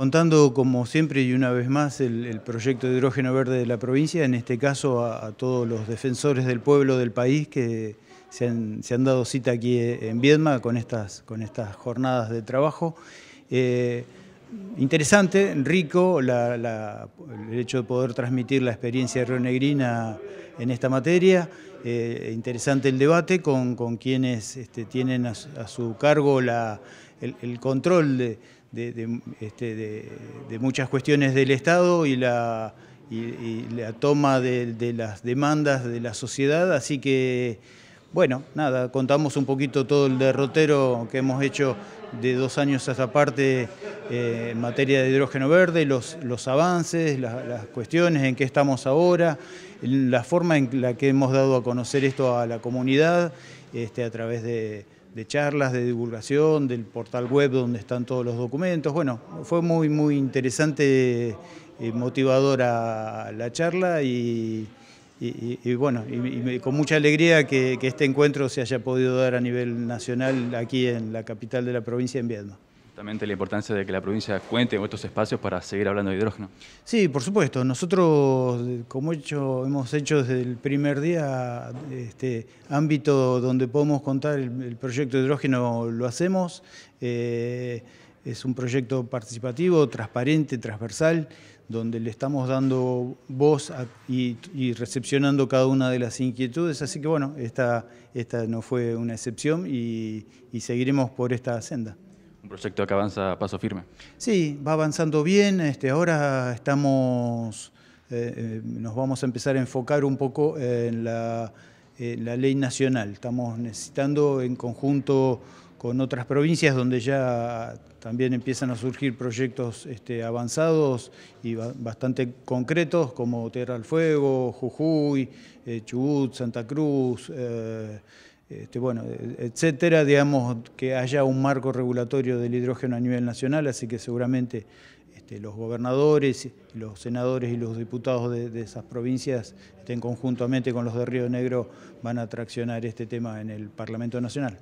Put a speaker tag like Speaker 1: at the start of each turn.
Speaker 1: Contando, como siempre y una vez más, el, proyecto de hidrógeno verde de la provincia, en este caso a, todos los defensores del pueblo, del país, que se han, dado cita aquí en Viedma con estas, con estas jornadas de trabajo. Eh, interesante, rico, el hecho de poder transmitir la experiencia de Río Negrina en esta materia, eh, interesante el debate con, quienes este, tienen a, su cargo el control de este, de, muchas cuestiones del Estado y la, toma de las demandas de la sociedad, así que... Bueno, nada, contamos un poquito todo el derrotero que hemos hecho de dos años a esta parte eh, en materia de hidrógeno verde, los, los avances, las cuestiones en que estamos ahora, la forma en la que hemos dado a conocer esto a la comunidad este, a través de, charlas, de divulgación, del portal web donde están todos los documentos. Bueno, fue muy, muy interesante, y eh, motivadora la charla y, bueno, y, con mucha alegría que, este encuentro se haya podido dar a nivel nacional aquí en la capital de la provincia, en Viedma
Speaker 2: la importancia de que la provincia cuente con estos espacios para seguir hablando de hidrógeno.
Speaker 1: Sí, por supuesto. Nosotros, como hemos hecho desde el primer día, este ámbito donde podemos contar el, proyecto de hidrógeno lo hacemos. Eh, es un proyecto participativo, transparente, transversal, donde le estamos dando voz y, recepcionando cada una de las inquietudes. Así que bueno, esta, no fue una excepción y seguiremos por esta senda.
Speaker 2: Un proyecto que avanza a paso firme.
Speaker 1: Sí, va avanzando bien. Este, ahora estamos, eh, eh, nos vamos a empezar a enfocar un poco en la, ley nacional. Estamos necesitando en conjunto con otras provincias donde ya también empiezan a surgir proyectos este, avanzados y bastante concretos como Tierra del Fuego, Jujuy, eh, Chubut, Santa Cruz. Este, bueno, e, etcétera, digamos, que haya un marco regulatorio del hidrógeno a nivel nacional, así que seguramente este, los gobernadores, los senadores y los diputados de, de esas provincias, estén conjuntamente con los de Río Negro, van a traccionar este tema en el Parlamento Nacional.